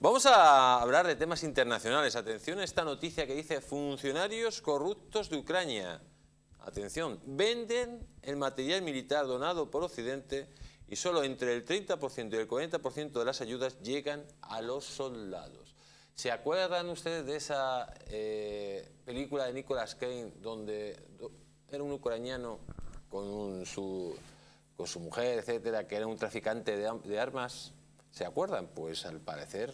Vamos a hablar de temas internacionales. Atención a esta noticia que dice funcionarios corruptos de Ucrania. Atención, venden el material militar donado por Occidente y solo entre el 30% y el 40% de las ayudas llegan a los soldados. ¿Se acuerdan ustedes de esa eh, película de Nicolas Cage donde era un ucraniano con su, con su mujer, etcétera, que era un traficante de, de armas? se acuerdan? Pues al parecer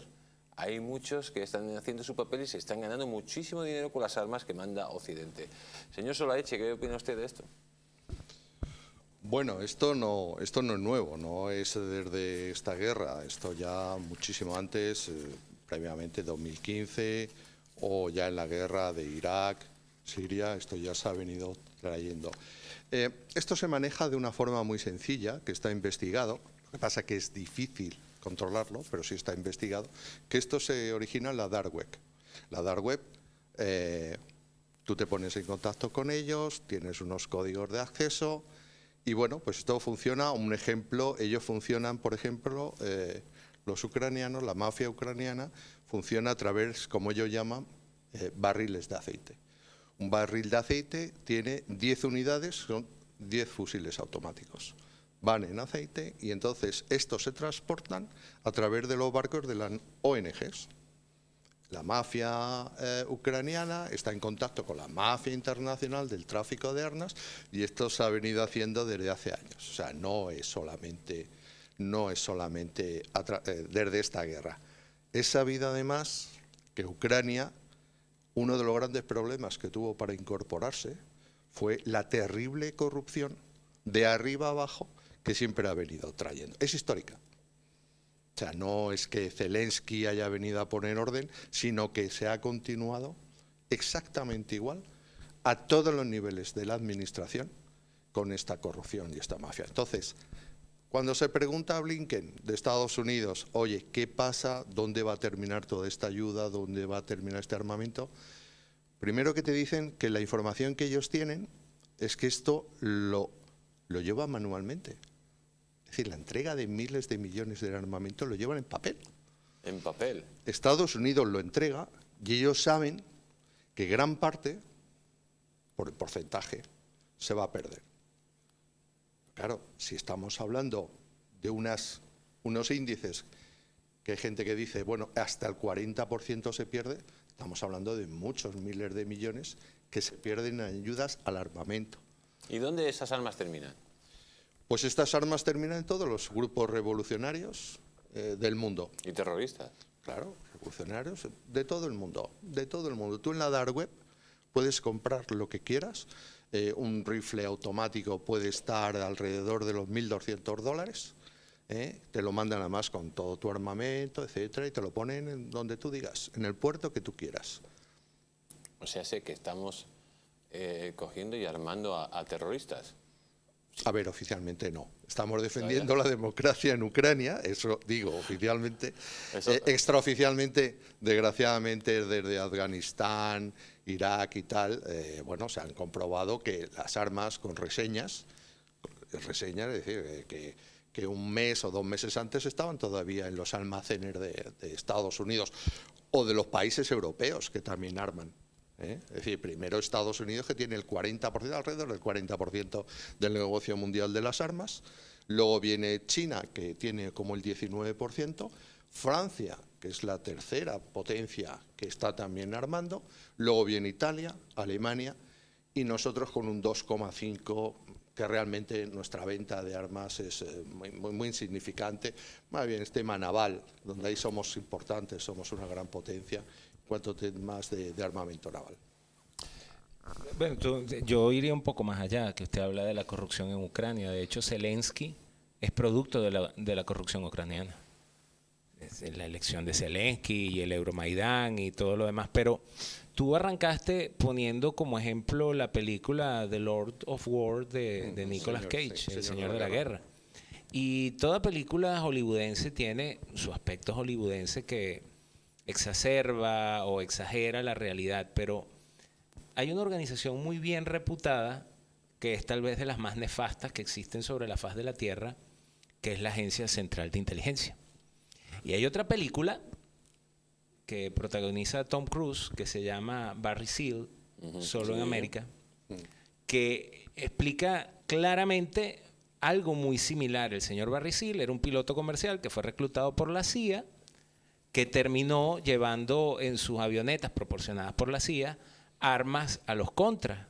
hay muchos que están haciendo su papel y se están ganando muchísimo dinero con las armas que manda Occidente. Señor Solaeche, ¿qué opina usted de esto? Bueno, esto no, esto no es nuevo, no es desde esta guerra, esto ya muchísimo antes, eh, previamente 2015 o ya en la guerra de Irak, Siria, esto ya se ha venido trayendo. Eh, esto se maneja de una forma muy sencilla, que está investigado, lo que pasa que es difícil controlarlo, pero sí está investigado, que esto se origina en la dark web. La dark web, eh, tú te pones en contacto con ellos, tienes unos códigos de acceso y bueno, pues esto funciona, un ejemplo, ellos funcionan, por ejemplo, eh, los ucranianos, la mafia ucraniana, funciona a través, como ellos llaman, eh, barriles de aceite. Un barril de aceite tiene 10 unidades, son 10 fusiles automáticos van en aceite y entonces estos se transportan a través de los barcos de las ONGs. La mafia eh, ucraniana está en contacto con la mafia internacional del tráfico de armas y esto se ha venido haciendo desde hace años. O sea, no es solamente, no es solamente eh, desde esta guerra. Es sabido además que Ucrania, uno de los grandes problemas que tuvo para incorporarse fue la terrible corrupción de arriba abajo que siempre ha venido trayendo. Es histórica. O sea, no es que Zelensky haya venido a poner orden, sino que se ha continuado exactamente igual a todos los niveles de la administración con esta corrupción y esta mafia. Entonces, cuando se pregunta a Blinken de Estados Unidos, oye, ¿qué pasa? ¿Dónde va a terminar toda esta ayuda? ¿Dónde va a terminar este armamento? Primero que te dicen que la información que ellos tienen es que esto lo, lo lleva manualmente. Es decir, la entrega de miles de millones de armamento lo llevan en papel. En papel. Estados Unidos lo entrega y ellos saben que gran parte, por el porcentaje, se va a perder. Claro, si estamos hablando de unos índices que hay gente que dice, bueno, hasta el 40% se pierde, estamos hablando de muchos miles de millones que se pierden en ayudas al armamento. ¿Y dónde esas armas terminan? Pues estas armas terminan en todos los grupos revolucionarios eh, del mundo. ¿Y terroristas? Claro, revolucionarios de todo el mundo, de todo el mundo. Tú en la dark web puedes comprar lo que quieras. Eh, un rifle automático puede estar alrededor de los 1.200 dólares. Eh, te lo mandan además con todo tu armamento, etcétera, y te lo ponen en donde tú digas, en el puerto que tú quieras. O sea, sé que estamos cogiendo y armando a terroristas. A ver, oficialmente no. Estamos defendiendo la democracia en Ucrania, eso digo oficialmente. Eh, extraoficialmente, desgraciadamente, desde Afganistán, Irak y tal, eh, bueno, se han comprobado que las armas con reseñas, reseñas, es decir, eh, que, un mes o dos meses antes estaban todavía en los almacenes de Estados Unidos o de los países europeos que también arman. ¿eh? Es decir, primero Estados Unidos que tiene el 40%, alrededor del 40% del negocio mundial de las armas, luego viene China que tiene como el 19%, Francia que es la tercera potencia que está también armando, luego viene Italia, Alemania y nosotros con un 2,5% que realmente nuestra venta de armas es eh, muy, insignificante, más bien este tema donde ahí somos importantes, somos una gran potencia cuánto más de, armamento naval. Bueno, yo iría un poco más allá, que usted habla de la corrupción en Ucrania. De hecho, Zelensky es producto de la, corrupción ucraniana. Es la elección de Zelensky y el Euromaidán y todo lo demás. Pero tú arrancaste poniendo como ejemplo la película The Lord of War de, Nicolas Cage, El Señor, de la guerra. guerra. Y toda película hollywoodense tiene su aspecto hollywoodense que exacerba o exagera la realidad, pero hay una organización muy bien reputada que es tal vez de las más nefastas que existen sobre la faz de la Tierra, que es la Agencia Central de Inteligencia. Y hay otra película que protagoniza Tom Cruise, que se llama Barry Seal, solo en América, mm. que explica claramente algo muy similar. El señor Barry Seal era un piloto comercial que fue reclutado por la CIA que terminó llevando en sus avionetas proporcionadas por la CIA armas a los contras,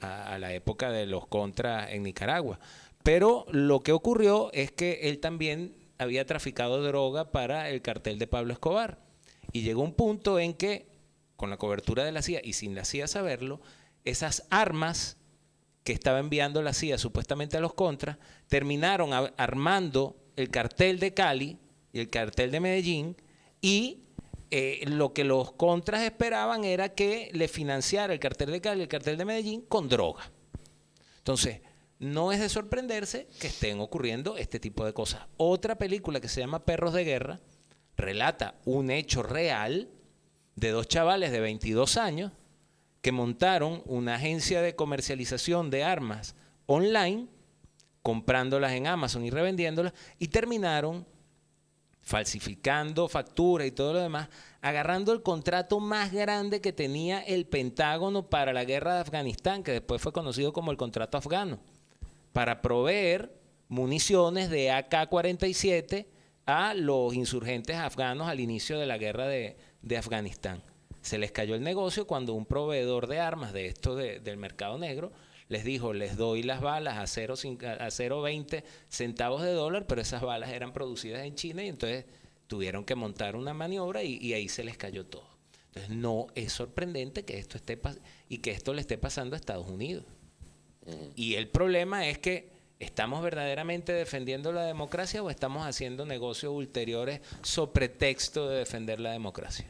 a, la época de los contras en Nicaragua. Pero lo que ocurrió es que él también había traficado droga para el cartel de Pablo Escobar. Y llegó un punto en que, con la cobertura de la CIA y sin la CIA saberlo, esas armas que estaba enviando la CIA supuestamente a los contras terminaron armando el cartel de Cali y el cartel de Medellín y eh, lo que los contras esperaban era que le financiara el cartel de Cali, el cartel de Medellín con droga. Entonces, no es de sorprenderse que estén ocurriendo este tipo de cosas. Otra película que se llama Perros de Guerra relata un hecho real de dos chavales de 22 años que montaron una agencia de comercialización de armas online, comprándolas en Amazon y revendiéndolas, y terminaron falsificando facturas y todo lo demás, agarrando el contrato más grande que tenía el Pentágono para la guerra de Afganistán, que después fue conocido como el contrato afgano, para proveer municiones de AK-47 a los insurgentes afganos al inicio de la guerra de, Afganistán. Se les cayó el negocio cuando un proveedor de armas de esto del mercado negro les dijo, les doy las balas a 0,20 centavos de dólar, pero esas balas eran producidas en China y entonces tuvieron que montar una maniobra y, ahí se les cayó todo. Entonces no es sorprendente que esto esté y que esto le esté pasando a Estados Unidos. Y el problema es que ¿Estamos verdaderamente defendiendo la democracia o estamos haciendo negocios ulteriores sobre pretexto de defender la democracia?